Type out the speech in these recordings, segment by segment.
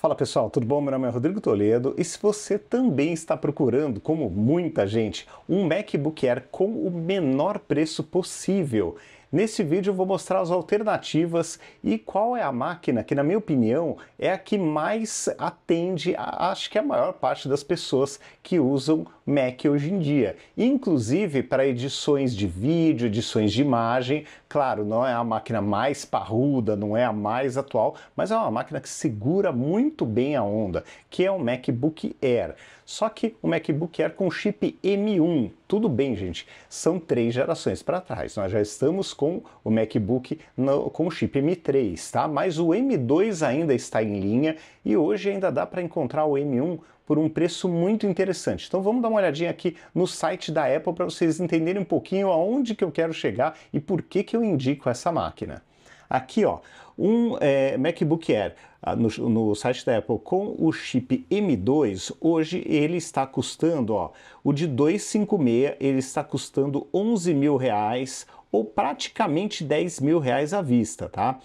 Fala pessoal, tudo bom? Meu nome é Rodrigo Toledo e se você também está procurando, como muita gente, um MacBook Air com o menor preço possível, nesse vídeo eu vou mostrar as alternativas e qual é a máquina que, na minha opinião, é a que mais atende, a, acho que é a maior parte das pessoas que usam Mac hoje em dia. Inclusive para edições de vídeo, edições de imagem. Claro, não é a máquina mais parruda, não é a mais atual, mas é uma máquina que segura muito bem a onda, que é o MacBook Air. Só que o MacBook Air com chip M1. Tudo bem, gente, são três gerações para trás. Nós já estamos com o MacBook no, com chip M3, tá? Mas o M2 ainda está em linha e hoje ainda dá para encontrar o M1 por um preço muito interessante. Então vamos dar uma olhadinha aqui no site da Apple para vocês entenderem um pouquinho aonde que eu quero chegar e por que, que eu indico essa máquina. Aqui ó, um é, MacBook Air ah, no, no, site da Apple com o chip M2, hoje ele está custando, ó, o de 256 ele está custando 11 mil reais ou praticamente 10 mil reais à vista, tá?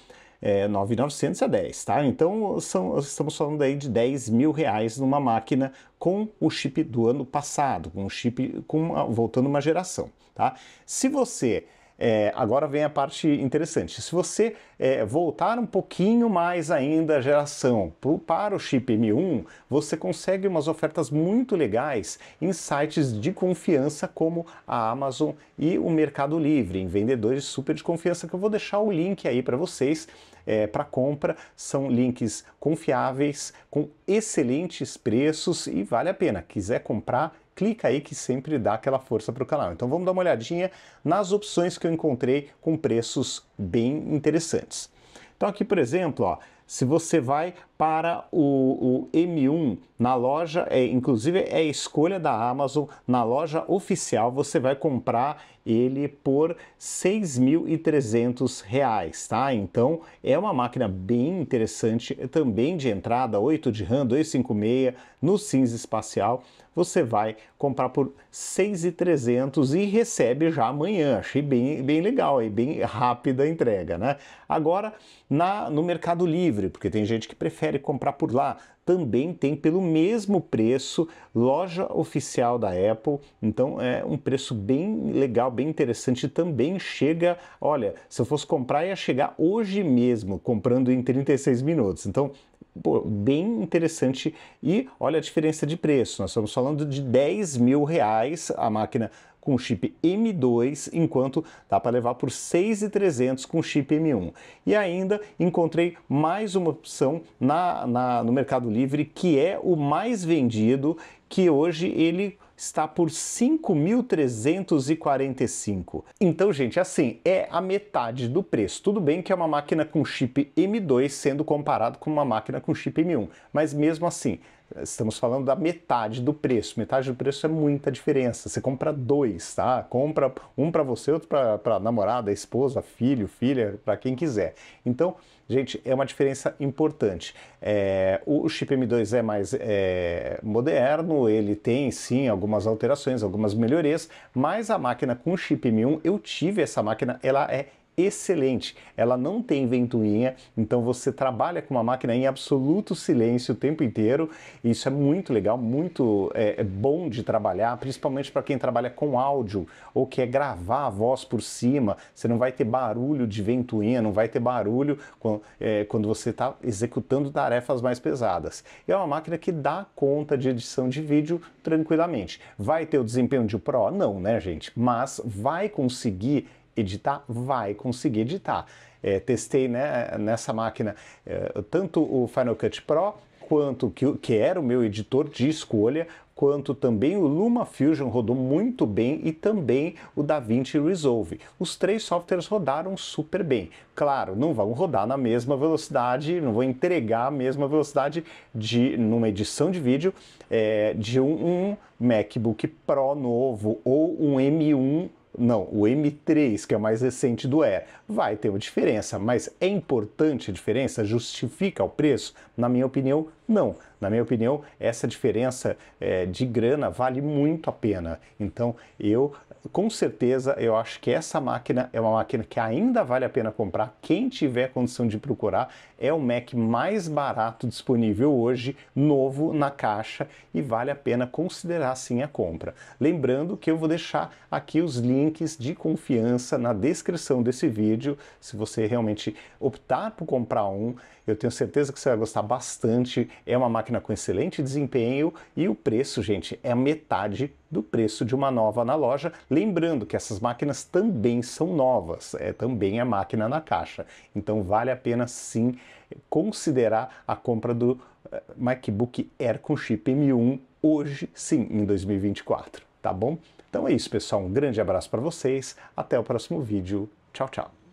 é, 9,900 a 10, tá? Então são, estamos falando aí de 10 mil reais numa máquina com o chip do ano passado, com um chip com uma, voltando uma geração, tá? Se você é, agora vem a parte interessante. Se você é, voltar um pouquinho mais ainda a geração pro, para o chip M1, você consegue umas ofertas muito legais em sites de confiança como a Amazon e o Mercado Livre, em vendedores super de confiança, que eu vou deixar o link aí para vocês é, para compra. São links confiáveis, com excelentes preços e vale a pena. Quiser comprar, clica aí que sempre dá aquela força para o canal. Então vamos dar uma olhadinha nas opções que eu encontrei com preços bem interessantes. Então aqui, por exemplo, ó, se você vai para o, o, M1 na loja, é, inclusive é a escolha da Amazon, na loja oficial você vai comprar ele por R$ 6.300, tá? Então é uma máquina bem interessante, é também de entrada, 8 de RAM, 256, no cinza espacial, você vai comprar por 6,300 e recebe já amanhã. Achei bem, bem legal e bem rápida a entrega, né? Agora, na, no Mercado Livre, porque tem gente que prefere comprar por lá, também tem pelo mesmo preço, loja oficial da Apple, então é um preço bem legal, bem interessante também chega, olha, se eu fosse comprar ia chegar hoje mesmo, comprando em 36 minutos. Então, Pô, bem interessante e olha a diferença de preço. Nós estamos falando de 10 mil reais a máquina com chip M2, enquanto dá para levar por 6,300 com chip M1. E ainda encontrei mais uma opção na, na, no Mercado Livre, que é o mais vendido, que hoje ele está por 5.345. Então, gente, assim, é a metade do preço. Tudo bem que é uma máquina com chip M2 sendo comparado com uma máquina com chip M1, mas mesmo assim, Estamos falando da metade do preço. Metade do preço é muita diferença. Você compra dois, tá? Compra um para você, outro para namorada, esposa, filho, filha, para quem quiser. Então, gente, é uma diferença importante. É, o chip M2 é mais é, moderno, ele tem sim algumas alterações, algumas melhorias, mas a máquina com chip M1, eu tive essa máquina, ela é excelente. Ela não tem ventoinha, então você trabalha com uma máquina em absoluto silêncio o tempo inteiro. Isso é muito legal, muito é, é bom de trabalhar, principalmente para quem trabalha com áudio ou quer gravar a voz por cima. Você não vai ter barulho de ventoinha, não vai ter barulho quando, é, quando você está executando tarefas mais pesadas. E é uma máquina que dá conta de edição de vídeo tranquilamente. Vai ter o desempenho de Pro? Não, né, gente? Mas vai conseguir editar? Vai conseguir editar. É, testei né, nessa máquina é, tanto o Final Cut Pro quanto que, que era o meu editor de escolha, quanto também o LumaFusion rodou muito bem e também o DaVinci Resolve. Os três softwares rodaram super bem. Claro, não vão rodar na mesma velocidade, não vão entregar a mesma velocidade de numa edição de vídeo é, de um, um MacBook Pro novo ou um M1 não, o M3, que é o mais recente do Air, vai ter uma diferença, mas é importante a diferença? Justifica o preço? Na minha opinião, não, na minha opinião, essa diferença é, de grana vale muito a pena. Então, eu com certeza eu acho que essa máquina é uma máquina que ainda vale a pena comprar. Quem tiver condição de procurar, é o Mac mais barato disponível hoje, novo na caixa e vale a pena considerar sim a compra. Lembrando que eu vou deixar aqui os links de confiança na descrição desse vídeo, se você realmente optar por comprar um, eu tenho certeza que você vai gostar bastante é uma máquina com excelente desempenho e o preço, gente, é metade do preço de uma nova na loja. Lembrando que essas máquinas também são novas, é também a é máquina na caixa. Então vale a pena sim considerar a compra do eh, MacBook Air com chip M1 hoje, sim, em 2024, tá bom? Então é isso, pessoal. Um grande abraço para vocês. Até o próximo vídeo. Tchau, tchau.